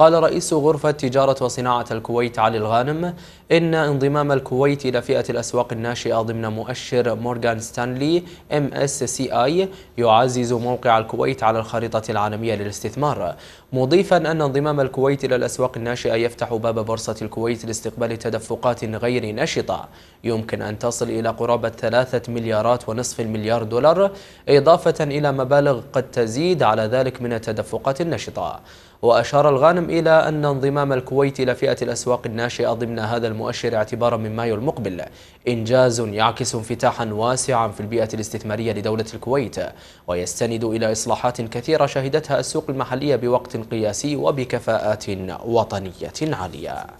قال رئيس غرفة تجارة وصناعة الكويت علي الغانم إن انضمام الكويت إلى فئة الأسواق الناشئة ضمن مؤشر مورغان ستانلي MSCI يعزز موقع الكويت على الخريطة العالمية للاستثمار مضيفا أن انضمام الكويت إلى الأسواق الناشئة يفتح باب بورصة الكويت لاستقبال تدفقات غير نشطة يمكن أن تصل إلى قرابة ثلاثة مليارات ونصف المليار دولار إضافة إلى مبالغ قد تزيد على ذلك من التدفقات النشطة وأشار الغانم إلى أن انضمام الكويت إلى فئة الأسواق الناشئة ضمن هذا المؤشر اعتبارا من مايو المقبل إنجاز يعكس انفتاحا واسعا في البيئة الاستثمارية لدولة الكويت ويستند إلى إصلاحات كثيرة شهدتها السوق المحلية بوقت قياسي وبكفاءات وطنية عالية